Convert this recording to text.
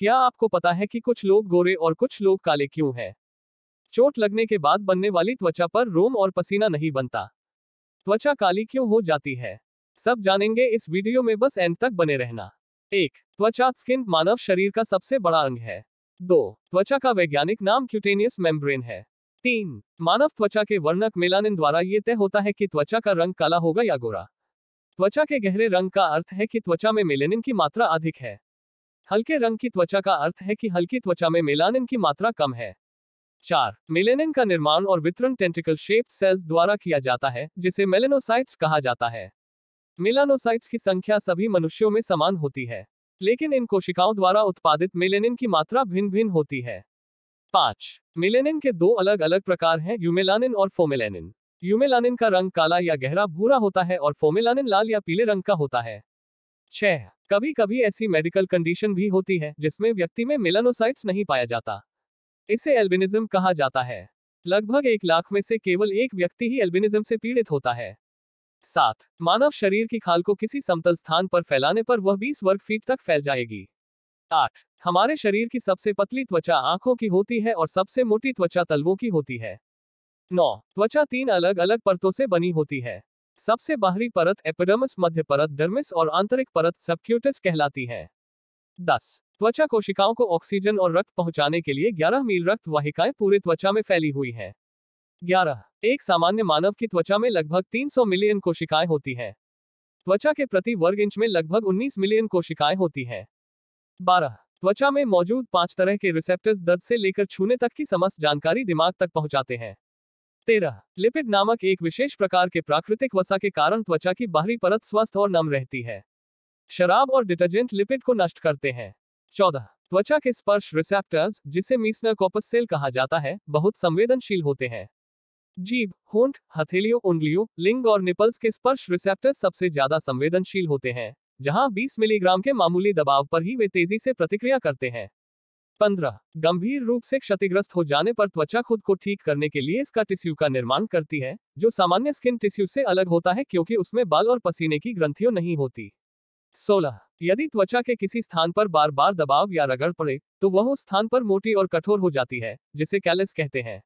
क्या आपको पता है कि कुछ लोग गोरे और कुछ लोग काले क्यों हैं? चोट लगने के बाद बनने वाली त्वचा पर रोम और पसीना नहीं बनता त्वचा काली क्यों हो जाती है सब जानेंगे इस वीडियो में बस एंड तक बने रहना एक त्वचा स्किन मानव शरीर का सबसे बड़ा अंग है दो त्वचा का वैज्ञानिक नाम क्यूटेनियस मेम्ब्रेन है तीन मानव त्वचा के वर्णक मेलानिन द्वारा ये तय होता है कि त्वचा का रंग काला होगा या गोरा त्वचा के गहरे रंग का अर्थ है कि त्वचा में मेलेनिन की मात्रा अधिक है हल्के रंग की त्वचा का अर्थ है कि हल्की त्वचा में मेलानिन की मात्रा कम है चार मेलेनिन का निर्माण और वितरण टेंटिकल शेप्ड सेल्स द्वारा किया जाता है जिसे मेलेनोसाइट्स कहा जाता है मेलानोसाइट्स की संख्या सभी मनुष्यों में समान होती है लेकिन इन कोशिकाओं द्वारा उत्पादित मेलेनिन की मात्रा भिन्न भिन्न होती है पांच मेलेनिन के दो अलग अलग प्रकार हैं यूमेलानिन और फोमेलानिन यूमेलानिन का रंग काला या गहरा भूरा होता है और फोमेलानिन लाल या पीले रंग का होता है छह कभी कभी ऐसी मेडिकल कंडीशन भी होती है जिसमें व्यक्ति में मिलनोसाइट्स नहीं पाया जाता इसे एल्बिनिज्म कहा जाता है लगभग एक लाख में से केवल एक व्यक्ति ही एल्बिनिज्म से पीड़ित होता है साथ मानव शरीर की खाल को किसी समतल स्थान पर फैलाने पर वह 20 वर्ग फीट तक फैल जाएगी आठ हमारे शरीर की सबसे पतली त्वचा आंखों की होती है और सबसे मोटी त्वचा तलवों की होती है नौ त्वचा तीन अलग अलग परतों से बनी होती है सबसे बाहरी परत एपिडर्मिस मध्य परत डर्मिस और आंतरिक परत सबक्यूटिस कहलाती है दस त्वचा कोशिकाओं को ऑक्सीजन और रक्त पहुंचाने के लिए 11 मील रक्त वाहिकाएं पूरे त्वचा में फैली हुई हैं। 11. एक सामान्य मानव की त्वचा में लगभग 300 मिलियन कोशिकाएं होती हैं त्वचा के प्रति वर्ग इंच में लगभग 19 मिलियन कोशिकाएं होती हैं 12. त्वचा में मौजूद पांच तरह के रिसेप्टर्स दर्द से लेकर छूने तक की समस्त जानकारी दिमाग तक पहुंचाते हैं तेरह लिपिड नामक एक विशेष प्रकार के प्राकृतिक वसा के कारण त्वचा की बाहरी परत स्वस्थ और नम रहती है शराब और डिटर्जेंट लिपिड को नष्ट करते हैं चौदह त्वचा के स्पर्श रिसेप्टर्स जिसे मीसनर कॉपस सेल कहा जाता है बहुत संवेदनशील होते हैं जीभ होंठ हथेलियों उंगलियों लिंग और निपल्स के स्पर्श रिसेप्टर सबसे ज्यादा संवेदनशील होते हैं जहां 20 मिलीग्राम के मामूली दबाव पर ही वे तेजी से प्रतिक्रिया करते हैं पंद्रह गंभीर रूप से क्षतिग्रस्त हो जाने पर त्वचा खुद को ठीक करने के लिए इसका टिश्यू का निर्माण करती है जो सामान्य स्किन टिश्यू से अलग होता है क्योंकि उसमें बाल और पसीने की ग्रंथियों नहीं होती सोलह यदि त्वचा के किसी स्थान पर बार बार दबाव या रगड़ पड़े तो वह उस स्थान पर मोटी और कठोर हो जाती है जिसे कैलस कहते हैं